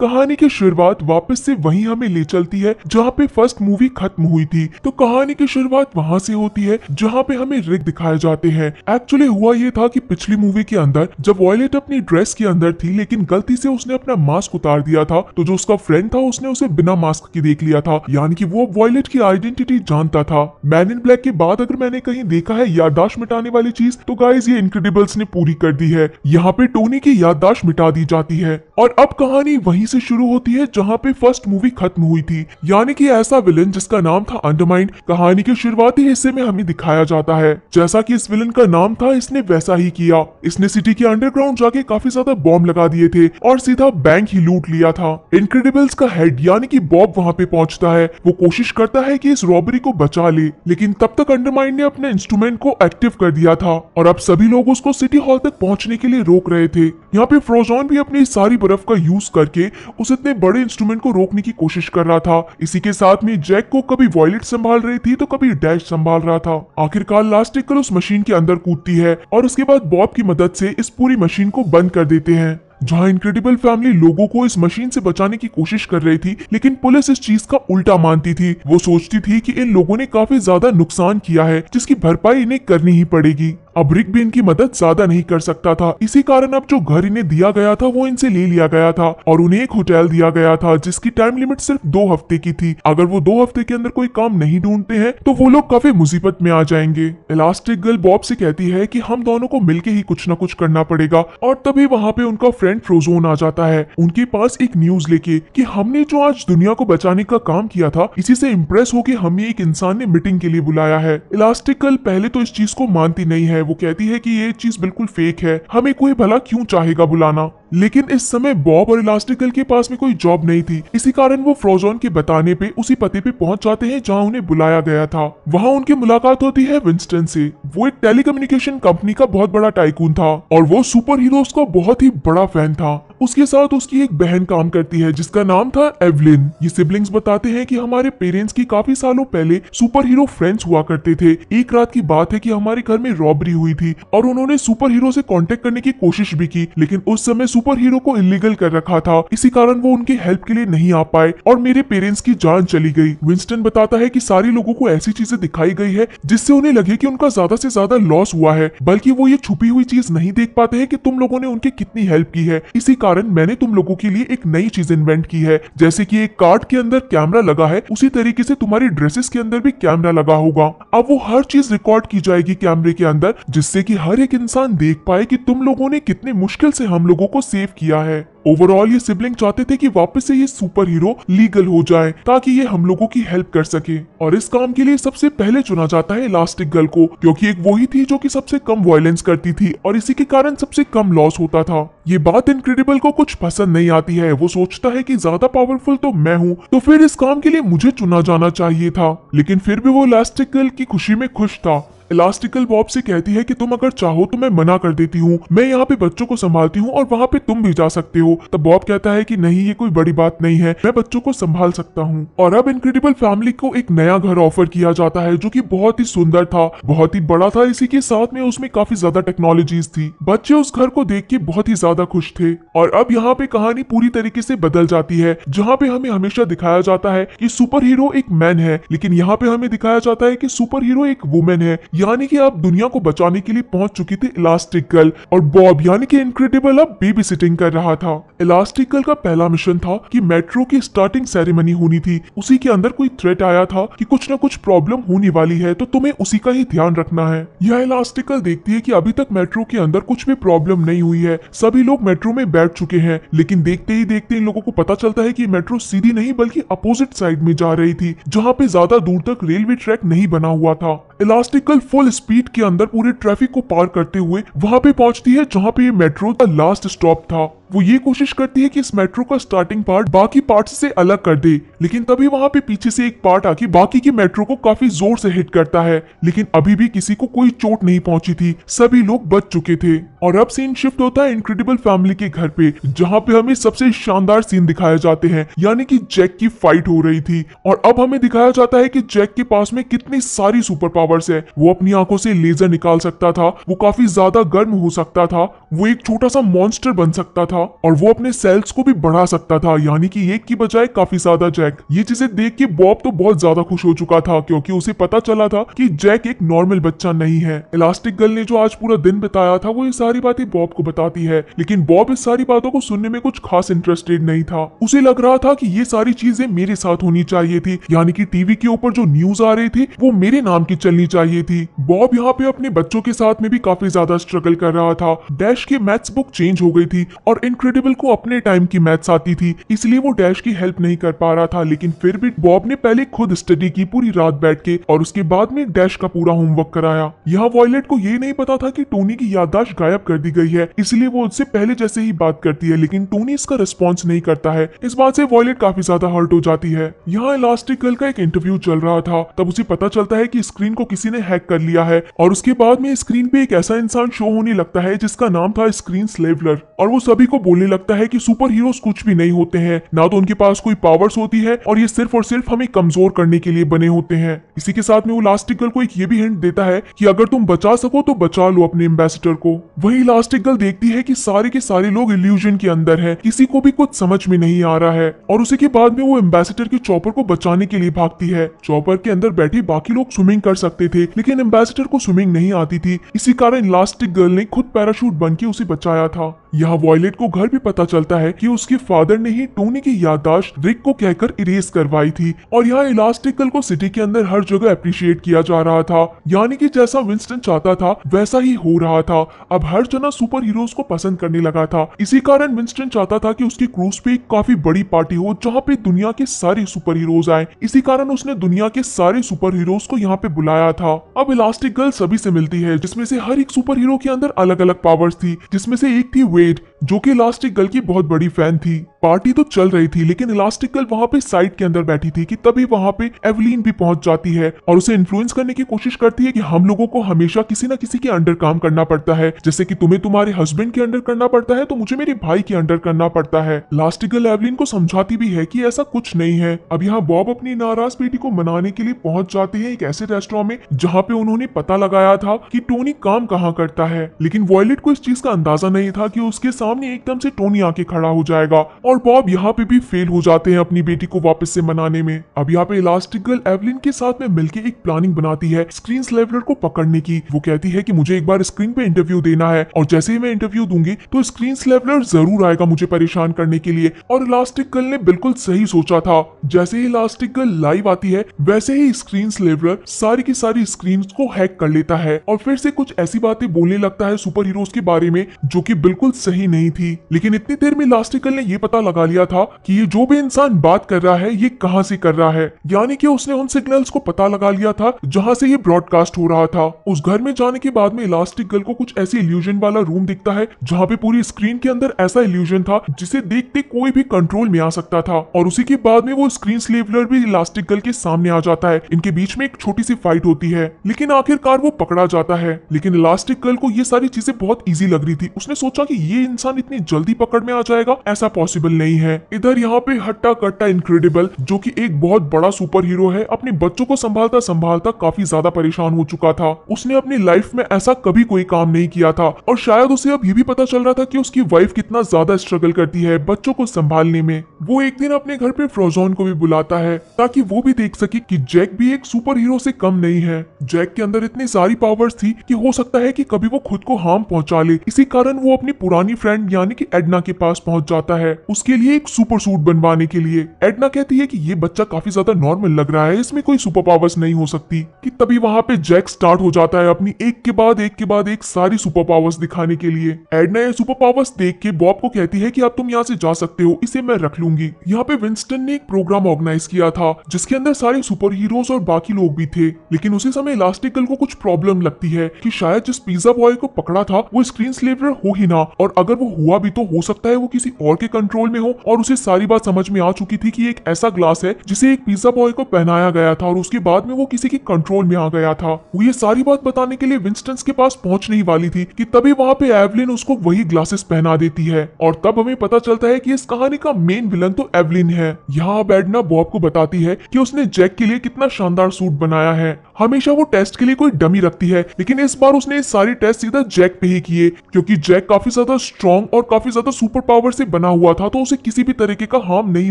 कहानी की शुरुआत वापस से वहीं हमें ले चलती है जहाँ पे फर्स्ट मूवी खत्म हुई थी तो कहानी की शुरुआत वहाँ से होती है जहाँ पे हमें रिक दिखाए जाते हैं एक्चुअली हुआ ये था कि पिछली मूवी के अंदर जब वॉयलेट अपनी ड्रेस के अंदर थी लेकिन गलती से उसने अपना मास्क उतार दिया था तो जो उसका फ्रेंड था उसने उसे बिना मास्क के देख लिया था यानी की वो वॉयलेट की आइडेंटिटी जानता था मैन इन ब्लैक के बाद अगर मैंने कहीं देखा है याददाश्त मिटाने वाली चीज तो गाइज ये इनक्रेडिबल्स ने पूरी कर दी है यहाँ पे टोनी की याददाश्त मिटा दी जाती है और अब कहानी वही से शुरू होती है जहाँ पे फर्स्ट मूवी खत्म हुई थी यानी कि ऐसा विलन जिसका नाम था अंडरमाइंड कहानी के शुरुआती हिस्से में हमें दिखाया जाता है जैसा की इस विलन का नाम था इसने वैसा ही किया इसने सिटी के अंडरग्राउंड जाके काफी ज्यादा बॉम्ब लगा दिए थे और सीधा बैंक ही लूट लिया था इनक्रेडिबल्स का हेड यानी की बॉब वहाँ पे पहुँचता है वो कोशिश करता है की इस रॉबरी को बचा ले लेकिन तब तक अंडरमाइंड ने अपने इंस्ट्रूमेंट को एक्टिव कर दिया था और अब सभी लोग उसको सिटी हॉल तक पहुँचने के लिए रोक रहे थे यहाँ पे फ्रोजॉन भी अपनी सारी बर्फ का यूज करके उस इतने बड़े इंस्ट्रूमेंट को रोकने की कोशिश कर रहा था इसी के साथ में जैक को कभी वॉयलेट संभाल रही थी तो कभी डैश संभाल रहा था आखिरकार लास्ट उस मशीन के अंदर कूदती है और उसके बाद बॉब की मदद से इस पूरी मशीन को बंद कर देते हैं जहाँ इनक्रेडिबल फैमिली लोगों को इस मशीन से बचाने की कोशिश कर रही थी लेकिन पुलिस इस चीज का उल्टा मानती थी वो सोचती थी कि इन लोगों ने काफी ज्यादा नुकसान किया है जिसकी भरपाई इन्हें करनी ही पड़ेगी अब रिक भी इनकी मदद ज्यादा नहीं कर सकता था इसी कारण अब जो घर इन्हें दिया गया था वो इनसे ले लिया गया था और उन्हें एक होटल दिया गया था जिसकी टाइम लिमिट सिर्फ दो हफ्ते की थी अगर वो दो हफ्ते के अंदर कोई काम नहीं ढूंढते हैं तो वो लोग काफी मुसीबत में आ जाएंगे इलास्टिक गर्ल बॉब से कहती है की हम दोनों को मिलके ही कुछ ना कुछ करना पड़ेगा और तभी वहाँ पे उनका फ्रेंड फ्रोजोन आ जाता है उनके पास एक न्यूज लेके की हमने जो आज दुनिया को बचाने का काम किया था इसी से इम्प्रेस होके हमें एक इंसान ने मीटिंग के लिए बुलाया है इलास्टिक गर्ल पहले तो इस चीज को मानती नहीं है वो कहती है कि ये चीज बिल्कुल फेक है हमें कोई भला क्यों चाहेगा बुलाना लेकिन इस समय बॉब और इलास्टिकल के पास में कोई जॉब नहीं थी इसी कारण वो फ्रोजोन के बताने पे उसी पते पे पहुंच जाते हैं जहां उन्हें बुलाया गया था वहां उनकी मुलाकात होती है विंस्टन से वो एक टेलीकम्युनिकेशन कंपनी का बहुत बड़ा टाइकून था और वो सुपर हीरोज का बहुत ही बड़ा फैन था उसके साथ उसकी एक बहन काम करती है जिसका नाम था एवलिन ये सिबलिंग्स बताते हैं कि हमारे पेरेंट्स की काफी सालों पहले सुपर हीरो फ्रेंड्स हुआ करते थे एक रात की बात है कि हमारे घर में रॉबरी हुई थी और उन्होंने सुपर हीरो से कांटेक्ट करने की कोशिश भी की लेकिन उस समय सुपर हीरो को इलीगल कर रखा था इसी कारण वो उनके हेल्प के लिए नहीं आ पाए और मेरे पेरेंट्स की जान चली गई विंस्टन बताता है की सारे लोगों को ऐसी चीजें दिखाई गई है जिससे उन्हें लगे की उनका ज्यादा से ज्यादा लॉस हुआ है बल्कि वो ये छुपी हुई चीज नहीं देख पाते है की तुम लोगों ने उनकी कितनी हेल्प की है इसी कारण कारण मैंने तुम लोगों के लिए एक नई चीज इन्वेंट की है जैसे कि एक कार्ड के अंदर कैमरा लगा है उसी तरीके से तुम्हारी ड्रेसेस के अंदर भी कैमरा लगा होगा अब वो हर चीज रिकॉर्ड की जाएगी कैमरे के अंदर जिससे की हर एक इंसान देख पाए की तुम लोगों ने कितने मुश्किल से हम लोगों को सेव किया है ओवरऑल ये सिबलिंग चाहते थे कि वापस से ये सुपर हीरो लीगल हो जाए ताकि ये हम लोगों की हेल्प कर सके और इस काम के लिए सबसे पहले चुना जाता है इलास्टिक गर्ल को क्योंकि एक वही थी जो कि सबसे कम वायलेंस करती थी और इसी के कारण सबसे कम लॉस होता था ये बात इनक्रेडिबल को कुछ पसंद नहीं आती है वो सोचता है की ज्यादा पावरफुल तो मैं हूँ तो फिर इस काम के लिए मुझे चुना जाना चाहिए था लेकिन फिर भी वो इलास्टिक गर्ल की खुशी में खुश था इलास्टिकल बॉब से कहती है कि तुम अगर चाहो तो मैं मना कर देती हूँ मैं यहाँ पे बच्चों को संभालती हूँ और वहाँ पे तुम भी जा सकते हो तब बॉब कहता है कि नहीं ये कोई बड़ी बात नहीं है मैं बच्चों को संभाल सकता हूँ और अब इनक्रेडिबल फैमिली को एक नया घर ऑफर किया जाता है जो की बहुत ही सुंदर था बहुत ही बड़ा था इसी के साथ में उसमें काफी ज्यादा टेक्नोलॉजीज थी बच्चे उस घर को देख के बहुत ही ज्यादा खुश थे और अब यहाँ पे कहानी पूरी तरीके से बदल जाती है जहाँ पे हमें हमेशा दिखाया जाता है कि सुपर हीरो एक मैन है लेकिन यहाँ पे हमें दिखाया जाता है कि सुपर हीरो एक वुमेन है यानी कि आप दुनिया को बचाने के लिए पहुंच चुकी थी इलास्टिक गर्ल और बॉब यानी कि इनक्रेडिबल अब बेबी सिटिंग कर रहा था इलास्टिक गर्ल का पहला मिशन था कि मेट्रो की स्टार्टिंग सेरेमनी होनी थी उसी के अंदर कोई थ्रेट आया था कि कुछ ना कुछ प्रॉब्लम होने वाली है तो तुम्हें उसी का ही ध्यान रखना है यह इलास्टिकल देखती है की अभी तक मेट्रो के अंदर कुछ भी प्रॉब्लम नहीं हुई है सभी लोग मेट्रो में बैठ चुके हैं लेकिन देखते ही देखते इन लोगों को पता चलता है की मेट्रो सीधी नहीं बल्कि अपोजिट साइड में जा रही थी जहाँ पे ज्यादा दूर तक रेलवे ट्रैक नहीं बना हुआ था इलास्टिकल फुल स्पीड के अंदर पूरे ट्रैफिक को पार करते हुए वहां पे पहुंचती है जहाँ पे ये मेट्रो का लास्ट स्टॉप था वो ये कोशिश करती है कि इस मेट्रो का स्टार्टिंग पार्ट बाकी पार्ट से अलग कर दे लेकिन तभी वहाँ पे पीछे से एक पार्ट आके बाकी की मेट्रो को काफी जोर से हिट करता है लेकिन अभी भी किसी को कोई चोट नहीं पहुंची थी सभी लोग बच चुके थे और अब सीन शिफ्ट होता है इनक्रेडिबल फैमिली के घर पे जहाँ पे हमें सबसे शानदार सीन दिखाए जाते हैं यानी कि जैक की फाइट हो रही थी और अब हमें दिखाया जाता है कि जैक के पास में कितनी सारी सुपर पावर्स है वो अपनी आंखों से लेजर निकाल सकता था वो काफी ज्यादा गर्म हो सकता था वो एक छोटा सा मॉन्स्टर बन सकता था था और वो अपने सेल्स को भी बढ़ा सकता था यानी कि एक की बजाय काफी ज्यादा जैक ये चीजें देख के बॉब तो बहुत ज्यादा खुश हो चुका था क्योंकि उसे पता चला था कि जैक एक नॉर्मल बच्चा नहीं है इलास्टिक गर्ल ने जो आज पूरा दिन बताया था वो ये सारी बातें बॉब को बताती है लेकिन बॉब इस सारी बातों को सुनने में कुछ खास इंटरेस्टेड नहीं था उसे लग रहा था की ये सारी चीजें मेरे साथ होनी चाहिए थी यानी की टीवी के ऊपर जो न्यूज आ रही थी वो मेरे नाम की चलनी चाहिए थी बॉब यहाँ पे अपने बच्चों के साथ में भी काफी ज्यादा स्ट्रगल कर रहा था डैश की मैथ्स बुक चेंज हो गई थी और इनक्रेडिबल को अपने टाइम की मैथ्स आती थी इसलिए वो डैश की हेल्प नहीं कर पा रहा था लेकिन फिर भी बॉब ने पहले खुद स्टडी की पूरी रात बैठ के और उसके बाद में डैश का पूरा होमवर्क कराया यहाँ वॉयलेट को ये नहीं पता था की टोनी की याददाश्त गायब कर दी गई है इसलिए वो उससे पहले जैसे ही बात करती है लेकिन टोनी इसका रिस्पॉन्स नहीं करता है इस बात से वॉयलेट काफी ज्यादा हर्ट हो जाती है यहाँ इलास्टिक गर्ल का एक इंटरव्यू चल रहा था तब उसे पता चलता है की स्क्रीन को किसी ने हैक कर लिया है और उसके बाद में स्क्रीन पे एक ऐसा इंसान शो होने लगता है जिसका नाम था स्क्रीन स्लेवलर और वो सभी को बोलने लगता है कि सुपर हीरोज कुछ भी नहीं होते हैं ना तो उनके पास कोई पावर्स होती है और ये सिर्फ और सिर्फ हमें कमजोर करने के लिए बने होते हैं इसी के साथ में वो इलास्टिक गर्ल को एक ये भी हिंट देता है कि अगर तुम बचा सको तो बचा लो अपने एम्बेसिडर को वही इलास्टिक गर्ल देखती है कि सारे के सारे लोग इल्यूजन के अंदर है किसी को भी कुछ समझ में नहीं आ रहा है और उसी के बाद में वो एम्बेसिडर के चौपर को बचाने के लिए भागती है चौपर के अंदर बैठे बाकी लोग स्विमिंग कर सकते थे लेकिन एम्बेसिडर को स्विमिंग नहीं आती थी इसी कारण इलास्टिक गर्ल ने खुद पैराशूट बन के उसे बचाया था यहाँ वॉयलेट को घर भी पता चलता है कि उसके फादर ने ही टोनी की याददाश्त रिक को कहकर इरेज करवाई थी और यहाँ इलास्टिकल को सिटी के अंदर हर जगह अप्रिशिएट किया जा रहा था यानी कि जैसा विंस्टन चाहता था वैसा ही हो रहा था अब हर जना सुपर हीरोज को पसंद करने लगा था इसी कारण विंस्टन चाहता था कि उसकी क्रूज पे एक काफी बड़ी पार्टी हो जहाँ पे दुनिया के सारे सुपर हीरोज आए इसी कारण उसने दुनिया के सारे सुपर हीरोज को यहाँ पे बुलाया था अब इलास्टिक गर्ल सभी से मिलती है जिसमें से हर एक सुपर हीरो के अंदर अलग अलग पावर्स थी जिसमें से एक थी वेट जो कि एक गर्ल की बहुत बड़ी फैन थी पार्टी तो चल रही थी लेकिन इलास्टिकल वहाँ पे साइड के अंदर बैठी थी कि तभी वहाँ पे एवलिन भी पहुंच जाती है और उसे इन्फ्लुएंस करने की कोशिश करती है कि हम लोगों को हमेशा किसी ना किसी के अंडर काम करना पड़ता है जैसे कि तुम्हें तुम्हारे हस्बैंड के अंडर करना पड़ता है तो मुझे मेरे भाई के अंडर करना पड़ता है इलास्टिकल एवलिन को समझाती भी है की ऐसा कुछ नहीं है अब यहाँ बॉब अपनी नाराज बेटी को मनाने के लिए पहुंच जाते हैं एक ऐसे रेस्टोरेंट में जहाँ पे उन्होंने पता लगाया था की टोनी काम कहाँ करता है लेकिन वॉयलेट को इस चीज का अंदाजा नहीं था की उसके सामने एकदम से टोनी आके खड़ा हो जाएगा और बॉब यहाँ पे भी फेल हो जाते हैं अपनी बेटी को वापस से मनाने में अब यहाँ पे इलास्टिक गर्ल एवलिन के साथ में मिलके एक प्लानिंग बनाती है स्क्रीन स्लेवलर को पकड़ने की वो कहती है कि मुझे एक बार स्क्रीन पे इंटरव्यू देना है और जैसे ही मैं इंटरव्यू दूंगी तो स्क्रीन स्लेवलर जरूर आएगा मुझे परेशान करने के लिए और इलास्टिक गर्ल ने बिल्कुल सही सोचा था जैसे ही इलास्टिक गर्ल लाइव आती है वैसे ही स्क्रीन स्लेवलर सारी की सारी स्क्रीन को हैक कर लेता है और फिर से कुछ ऐसी बातें बोलने लगता है सुपर हीरोज के बारे में जो की बिल्कुल सही नहीं थी लेकिन इतनी देर में इलास्टिक गर्ल ने ये पता पता लगा लिया था कि ये जो भी इंसान बात कर रहा है ये कहाँ से कर रहा है यानी कि उसने उन सिग्नल्स को पता लगा लिया था जहाँ से ये ब्रॉडकास्ट हो रहा था उस घर में जाने के बाद में इलास्टिक गर्ल को कुछ ऐसे इल्यूजन वाला रूम दिखता है जहाँ पे पूरी स्क्रीन के अंदर ऐसा इल्यूजन था जिसे देखते कोई भी कंट्रोल में आ सकता था और उसी के बाद में वो स्क्रीन स्लेवलर भी इलास्टिक गर्ल के सामने आ जाता है इनके बीच में एक छोटी सी फाइट होती है लेकिन आखिरकार वो पकड़ा जाता है लेकिन इलास्टिक गर्ल को ये सारी चीजें बहुत ईजी लग रही थी उसने सोचा की ये इंसान इतनी जल्दी पकड़ में आ जाएगा ऐसा पॉसिबल इनक्रेडिबल नहीं है इधर यहाँ पे हट्टा कट्टा इनक्रेडिबल जो की एक बहुत बड़ा सुपर हीरो है अपने बच्चों को संभालता संभालता काफी ज्यादा परेशान हो चुका था उसने अपनी लाइफ में ऐसा कभी कोई काम नहीं किया था और शायद उसे अब ये भी पता चल रहा था कि उसकी वाइफ कितना ज्यादा स्ट्रगल करती है बच्चों को संभालने में वो एक दिन अपने घर पे फ्रोजोन को भी बुलाता है ताकि वो भी देख सके की जैक भी एक सुपर हीरो से कम नहीं है जैक के अंदर इतनी सारी पावर्स थी कि हो सकता है कि कभी वो खुद को हार्म पहुंचा ले इसी कारण वो अपनी पुरानी फ्रेंड यानी कि एडना के पास पहुंच जाता है उस उसके लिए एक सुपर सूट बनवाने के लिए एडना कहती है कि ये बच्चा काफी ज्यादा नॉर्मल लग रहा है इसमें कोई सुपर पावर्स नहीं हो सकती कि तभी वहाँ पे जैक स्टार्ट हो जाता है अपनी एक के बाद एक के बाद एक सारी सुपर पावर्स दिखाने के लिए एडना ये सुपर पावर्स देख के बॉब को कहती है की अब तुम यहाँ से जा सकते हो इसे मैं रख लूंगी यहाँ पे विंस्टन ने एक प्रोग्राम ऑर्गेनाइज किया था जिसके अंदर सारे सुपर हीरोज और बाकी लोग भी थे लेकिन उसी समय इलास्टिकल को कुछ प्रॉब्लम लगती है कि शायद जिस पिज्जा बॉय को पकड़ा था वो स्क्रीन स्लेवर हो ही ना और अगर वो हुआ भी तो हो सकता है वो किसी और के कंट्रोल माहौल में हो और उसे सारी बात समझ में आ चुकी थी कि एक ऐसा ग्लास है जिसे एक पिज्जा बॉय को पहनाया गया था और उसके बाद में वो किसी के कंट्रोल में आ गया था वो ये सारी बात बताने के लिए विंस्टन के पास पहुंचने ही वाली थी कि तभी वहाँ पे एवलिन उसको वही ग्लासेस पहना देती है और तब हमें पता चलता है कि इस कहानी का मेन विलन तो एवलिन है यहाँ बैडना बॉब को बताती है कि उसने जैक के लिए कितना शानदार सूट बनाया है हमेशा वो टेस्ट के लिए कोई डमी रखती है लेकिन इस बार उसने सारी टेस्ट सीधा जैक पे ही किए क्योंकि जैक काफी ज्यादा स्ट्रॉन्ग और काफी ज्यादा सुपर पावर से बना हुआ था तो तो उसे किसी भी तरीके का हार्म नहीं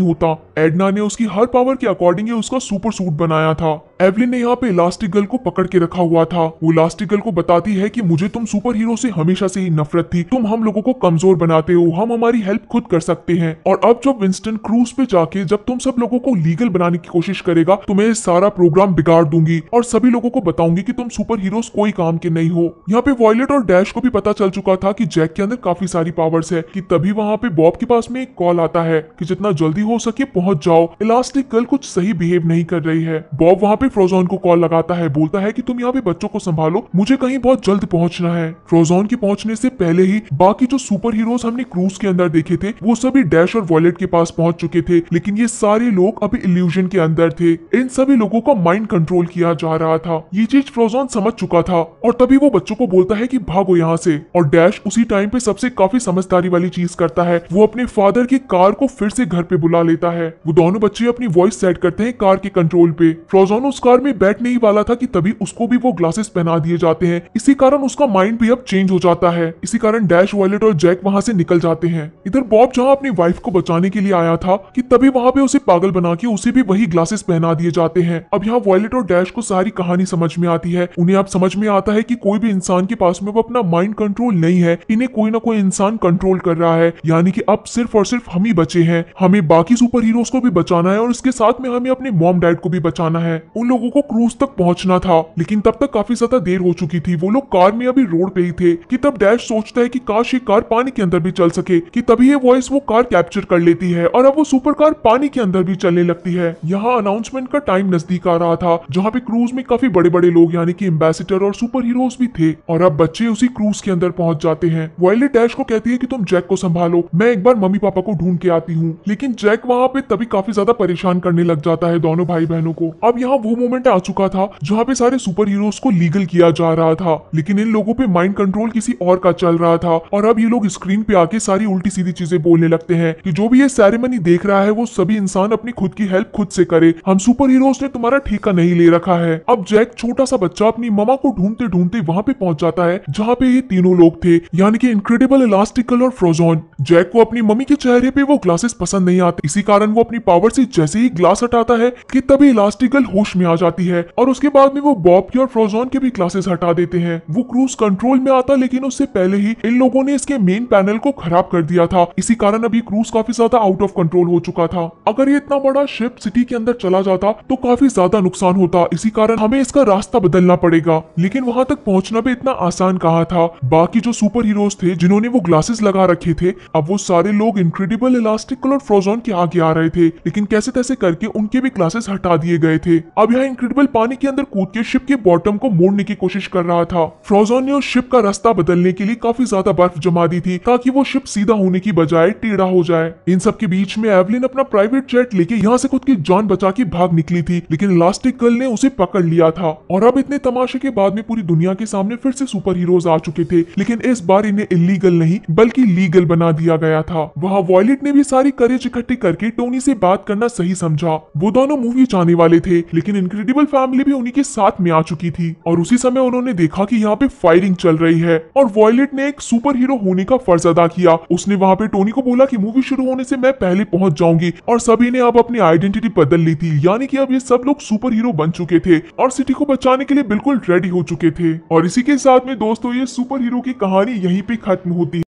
होता एडना ने उसकी हर पावर के अकॉर्डिंग उसका सुपर सूट बनाया था एवलिन ने यहाँ पे इलास्टिक गर्ल को पकड़ के रखा हुआ था वो इलास्टिक गर्ल को बताती है कि मुझे तुम सुपर हीरो से हमेशा से ही नफरत थी तुम हम लोगों को कमजोर बनाते हो हम हमारी हेल्प खुद कर सकते हैं और अब जब विंस्टन क्रूज पे जाके जब तुम सब लोगों को लीगल बनाने की कोशिश करेगा तो मैं सारा प्रोग्राम बिगाड़ दूंगी और सभी लोगों को बताऊंगी की तुम सुपर हीरो कोई काम के नहीं हो यहाँ पे वॉयलेट और डैश को भी पता चल चुका था की जैक के अंदर काफी सारी पावर्स है की तभी वहाँ पे बॉब के पास में एक कॉल आता है की जितना जल्दी हो सके पहुँच जाओ इलास्टिक गर्ल कुछ सही बिहेव नहीं कर रही है बॉब वहाँ पे फ्रोजोन को कॉल लगाता है बोलता है कि तुम यहाँ पे बच्चों को संभालो मुझे कहीं बहुत जल्द पहुँचना है फ्रोजोन के पहुँचने से पहले ही बाकी जो सुपर हीरोज हमने क्रूज के अंदर देखे थे वो सभी डैश और वॉलेट के पास पहुँच चुके थे लेकिन ये सारे लोग अभी इल्यूजन के अंदर थे इन सभी लोगों का माइंड कंट्रोल किया जा रहा था ये चीज फ्रोजोन समझ चुका था और तभी वो बच्चों को बोलता है की भागो यहाँ से और डैश उसी टाइम पे सबसे काफी समझदारी वाली चीज करता है वो अपने फादर की कार को फिर से घर पे बुला लेता है वो दोनों बच्चे अपनी वॉइस सेट करते हैं कार के कंट्रोल पे फ्रोजोन उस कार में बैठने ही वाला था कि तभी उसको भी वो ग्लासेस पहना दिए जाते हैं इसी कारण उसका माइंड भी अब चेंज हो जाता है इसी कारण डैश वॉयलेट और जैक वहाँ से निकल जाते हैं इधर बॉब जहाँ अपनी वाइफ को बचाने के लिए आया था कि तभी वहाँ पे उसे पागल बना के उसे भी वही ग्लासेस पहना दिए जाते हैं अब यहाँ वॉयलेट और डैश को सारी कहानी समझ में आती है उन्हें अब समझ में आता है की कोई भी इंसान के पास में वो अपना माइंड कंट्रोल नहीं है इन्हें कोई ना कोई इंसान कंट्रोल कर रहा है यानी कि अब सिर्फ और सिर्फ हम ही बचे हैं हमें बाकी सुपर हीरोज को भी बचाना है और इसके साथ में हमें अपने मॉम डैड को भी बचाना है उन लोगों को क्रूज तक पहुंचना था लेकिन तब तक काफी ज्यादा देर हो चुकी थी वो लोग कार में अभी रोड पे ही थे कि तब डैश सोचता है कि काश ये कार पानी के अंदर भी चल सके कि तभी ये वॉइस वो कार कैप्चर कर लेती है और अब वो सुपर कार पानी के अंदर भी चलने लगती है यहाँ अनाउंसमेंट का टाइम नजदीक आ रहा था जहाँ पे क्रूज में काफी बड़े बड़े लोग यानी कि एम्बेसिडर और सुपर हीरोज भी थे और अब बच्चे उसी क्रूज के अंदर पहुंच जाते हैं वायलेट डैश को कहती है कि तुम जैक को संभालो मैं एक बार मम्मी पापा को ढूंढ के आती हूँ लेकिन जैक वहाँ पे तभी काफी ज्यादा परेशान करने लग जाता है दोनों भाई बहनों को अब यहाँ वो वो मोमेंट आ चुका था जहाँ पे सारे सुपर हीरोज को लीगल किया जा रहा था लेकिन इन लोगों पे माइंड कंट्रोल किसी और का चल रहा था और अब ये लोग स्क्रीन पे आके सारी उल्टी सीधी चीजें बोलने लगते हैं कि जो भी ये सेरेमनी देख रहा है वो सभी इंसान अपनी खुद की हेल्प खुद से करे हम सुपर हीरोज ने तुम्हारा ठेका नहीं ले रखा है अब जैक छोटा सा बच्चा अपनी ममा को ढूंढते ढूंढते वहाँ पे पहुंच जाता है जहाँ पे ये तीनों लोग थे यानी कि इनक्रेडिबल इलास्टिकल और फ्रोजोन जैक को अपनी मम्मी के चेहरे पे वो ग्लासेस पसंद नहीं आते इसी कारण वो अपनी पावर से जैसे ही ग्लास हटाता है कि तभी इलास्टिकल होश में आ जाती है और उसके बाद में वो बॉब की और फ्रोजोन के भी क्लासेस हटा देते हैं वो क्रूज कंट्रोल में आता लेकिन उससे पहले ही इन लोगों ने इसके मेन पैनल को खराब कर दिया था इसी कारण अभी क्रूज काफी ज्यादा आउट ऑफ कंट्रोल हो चुका था अगर ये इतना बड़ा शिप सिटी के अंदर चला जाता तो काफी ज्यादा नुकसान होता इसी कारण हमें इसका रास्ता बदलना पड़ेगा लेकिन वहां तक पहुंचना भी इतना आसान कहा था बाकी जो सुपर हीरोज थे जिन्होंने वो ग्लासेस लगा रखे थे अब वो सारे लोग इनक्रेडिबल इलास्टिकल और फ्रोजोन के आगे आ रहे थे लेकिन कैसे तैसे करके उनके भी क्लासेस हटा दिए गए थे अब अब यहाँ इनक्रेडिबल पानी के अंदर कूद के शिप के बॉटम को मोड़ने की कोशिश कर रहा था फ्रोजोन ने उस शिप का रास्ता बदलने के लिए काफी ज्यादा बर्फ जमा दी थी ताकि वो शिप सीधा होने की बजाय टेढ़ा हो जाए इन सब के बीच में एवलिन अपना प्राइवेट जेट लेके यहाँ से खुद की जान बचा के भाग निकली थी लेकिन इलास्टिक गर्ल ने उसे पकड़ लिया था और अब इतने तमाशे के बाद में पूरी दुनिया के सामने फिर से सुपर हीरोज आ चुके थे लेकिन इस बार इन्हें इलीगल नहीं बल्कि लीगल बना दिया गया था वहाँ वॉयलेट ने भी सारी करेज इकट्ठी करके टोनी से बात करना सही समझा वो दोनों मूवी जाने वाले थे लेकिन इनक्रेडिबल फैमिली भी उन्हीं के साथ में आ चुकी थी और उसी समय उन्होंने देखा कि यहाँ पे फायरिंग चल रही है और वॉयलेट ने एक सुपर हीरो होने का फर्ज अदा किया उसने वहाँ पे टोनी को बोला कि मूवी शुरू होने से मैं पहले पहुंच जाऊंगी और सभी ने अब अपनी आइडेंटिटी बदल ली थी यानी कि अब ये सब लोग सुपर हीरो बन चुके थे और सिटी को बचाने के लिए बिल्कुल रेडी हो चुके थे और इसी के साथ में दोस्तों ये सुपर हीरो की कहानी यहीं पे खत्म होती है